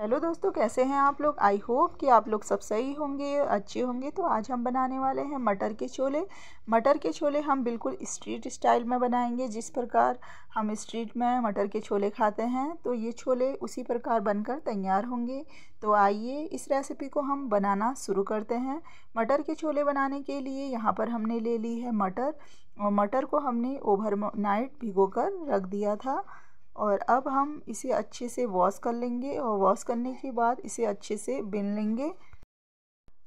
hello दोस्तों कैसे हैं आप लोग आई होप कि आप लोग सब सही होंगे अच्छे होंगे तो आज हम बनाने वाले हैं मटर के छोले मटर के छोले हम बिल्कुल स्ट्रीट स्टाइल में बनाएंगे जिस प्रकार हम स्ट्रीट में मटर के छोले खाते हैं तो ये छोले उसी प्रकार बनकर तैयार होंगे तो आइए इस रेसिपी को हम बनाना शुरू करते हैं मटर के छोले बनाने के लिए यहाँ पर हमने ले ली है मटर और मटर को हमने ओवर नाइट भिगो कर रख दिया था और अब हम इसे अच्छे से वॉश कर लेंगे और वॉश करने के बाद इसे अच्छे से बिन लेंगे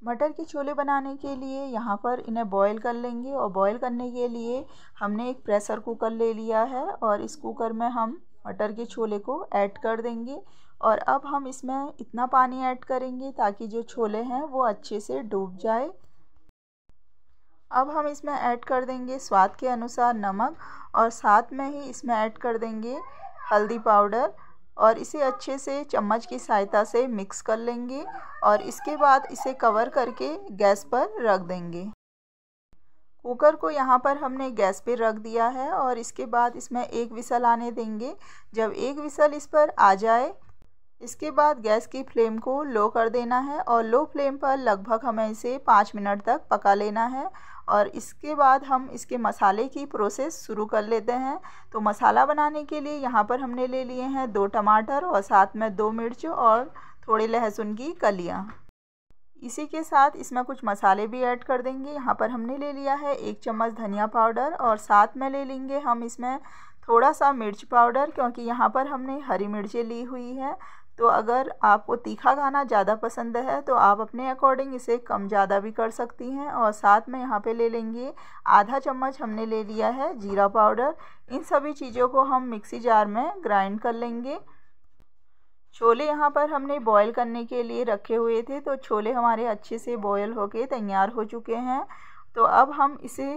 मटर के छोले बनाने के लिए यहाँ पर इन्हें बॉईल कर लेंगे और बॉईल करने के लिए हमने एक प्रेशर कुकर ले लिया है और इस कुकर में हम मटर के छोले को ऐड कर देंगे और अब हम इसमें इतना पानी ऐड करेंगे ताकि जो छोले हैं वो अच्छे से डूब जाए अब हम इसमें ऐड कर देंगे स्वाद के अनुसार नमक और साथ में ही इसमें ऐड कर देंगे हल्दी पाउडर और इसे अच्छे से चम्मच की सहायता से मिक्स कर लेंगे और इसके बाद इसे कवर करके गैस पर रख देंगे कुकर को यहाँ पर हमने गैस पर रख दिया है और इसके बाद इसमें एक विसल आने देंगे जब एक विसल इस पर आ जाए इसके बाद गैस की फ्लेम को लो कर देना है और लो फ्लेम पर लगभग हमें इसे पाँच मिनट तक पका लेना है और इसके बाद हम इसके मसाले की प्रोसेस शुरू कर लेते हैं तो मसाला बनाने के लिए यहाँ पर हमने ले लिए हैं दो टमाटर और साथ में दो मिर्च और थोड़े लहसुन की कलियाँ इसी के साथ इसमें कुछ मसाले भी ऐड कर देंगे यहाँ पर हमने ले लिया है एक चम्मच धनिया पाउडर और साथ में ले लेंगे हम इसमें थोड़ा सा मिर्च पाउडर क्योंकि यहाँ पर हमने हरी मिर्चें ली हुई है तो अगर आपको तीखा खाना ज़्यादा पसंद है तो आप अपने अकॉर्डिंग इसे कम ज़्यादा भी कर सकती हैं और साथ में यहाँ पे ले लेंगे आधा चम्मच हमने ले लिया है जीरा पाउडर इन सभी चीज़ों को हम मिक्सी जार में ग्राइंड कर लेंगे छोले यहाँ पर हमने बॉयल करने के लिए रखे हुए थे तो छोले हमारे अच्छे से बॉयल होके तैयार हो चुके हैं तो अब हम इसे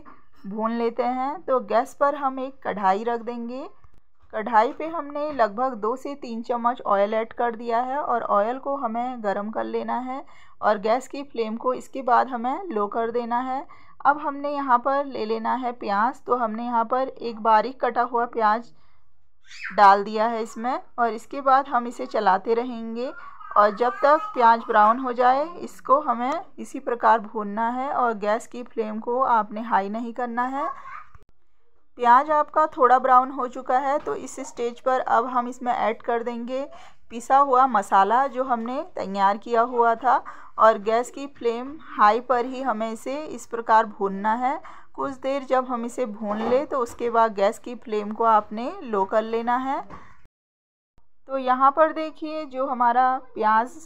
भून लेते हैं तो गैस पर हम एक कढ़ाई रख देंगे कढ़ाई पे हमने लगभग दो से तीन चम्मच ऑयल ऐड कर दिया है और ऑयल को हमें गरम कर लेना है और गैस की फ्लेम को इसके बाद हमें लो कर देना है अब हमने यहाँ पर ले लेना है प्याज तो हमने यहाँ पर एक बारीक कटा हुआ प्याज डाल दिया है इसमें और इसके बाद हम इसे चलाते रहेंगे और जब तक प्याज ब्राउन हो जाए इसको हमें इसी प्रकार भूनना है और गैस की फ्लेम को आपने हाई नहीं करना है प्याज आपका थोड़ा ब्राउन हो चुका है तो इस स्टेज पर अब हम इसमें ऐड कर देंगे पिसा हुआ मसाला जो हमने तैयार किया हुआ था और गैस की फ्लेम हाई पर ही हमें इसे इस प्रकार भूनना है कुछ देर जब हम इसे भून ले तो उसके बाद गैस की फ्लेम को आपने लो कर लेना है तो यहाँ पर देखिए जो हमारा प्याज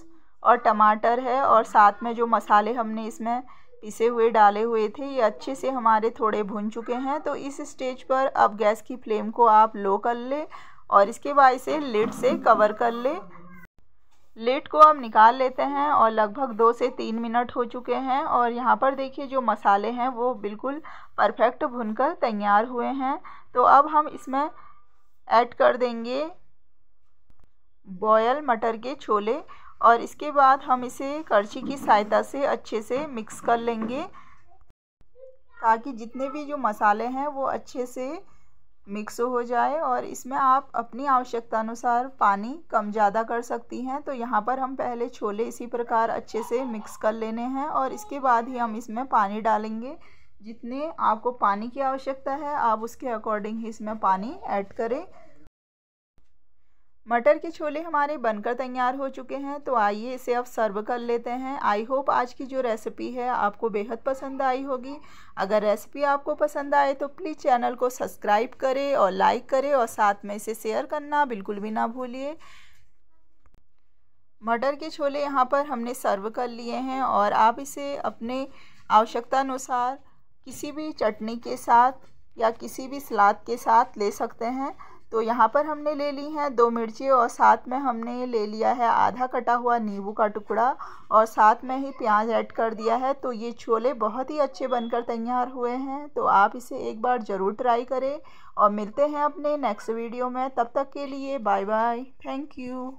और टमाटर है और साथ में जो मसाले हमने इसमें पिसे हुए डाले हुए थे ये अच्छे से हमारे थोड़े भुन चुके हैं तो इस स्टेज पर अब गैस की फ्लेम को आप लो कर ले और इसके बाद इसे लिड से कवर कर ले लेट को हम निकाल लेते हैं और लगभग दो से तीन मिनट हो चुके हैं और यहाँ पर देखिए जो मसाले हैं वो बिल्कुल परफेक्ट भुनकर तैयार हुए हैं तो अब हम इसमें ऐड कर देंगे बॉयल मटर के छोले और इसके बाद हम इसे करछी की सहायता से अच्छे से मिक्स कर लेंगे ताकि जितने भी जो मसाले हैं वो अच्छे से मिक्स हो जाए और इसमें आप अपनी आवश्यकता अनुसार पानी कम ज़्यादा कर सकती हैं तो यहाँ पर हम पहले छोले इसी प्रकार अच्छे से मिक्स कर लेने हैं और इसके बाद ही हम इसमें पानी डालेंगे जितने आपको पानी की आवश्यकता है आप उसके अकॉर्डिंग ही इसमें पानी ऐड करें मटर के छोले हमारे बनकर तैयार हो चुके हैं तो आइए इसे अब सर्व कर लेते हैं आई होप आज की जो रेसिपी है आपको बेहद पसंद आई होगी अगर रेसिपी आपको पसंद आए तो प्लीज़ चैनल को सब्सक्राइब करें और लाइक करें और साथ में इसे शेयर करना बिल्कुल भी ना भूलिए मटर के छोले यहाँ पर हमने सर्व कर लिए हैं और आप इसे अपने आवश्यकता अनुसार किसी भी चटनी के साथ या किसी भी सलाद के साथ ले सकते हैं तो यहाँ पर हमने ले ली हैं दो मिर्ची और साथ में हमने ले लिया है आधा कटा हुआ नींबू का टुकड़ा और साथ में ही प्याज ऐड कर दिया है तो ये छोले बहुत ही अच्छे बनकर तैयार हुए हैं तो आप इसे एक बार ज़रूर ट्राई करें और मिलते हैं अपने नेक्स्ट वीडियो में तब तक के लिए बाय बाय थैंक यू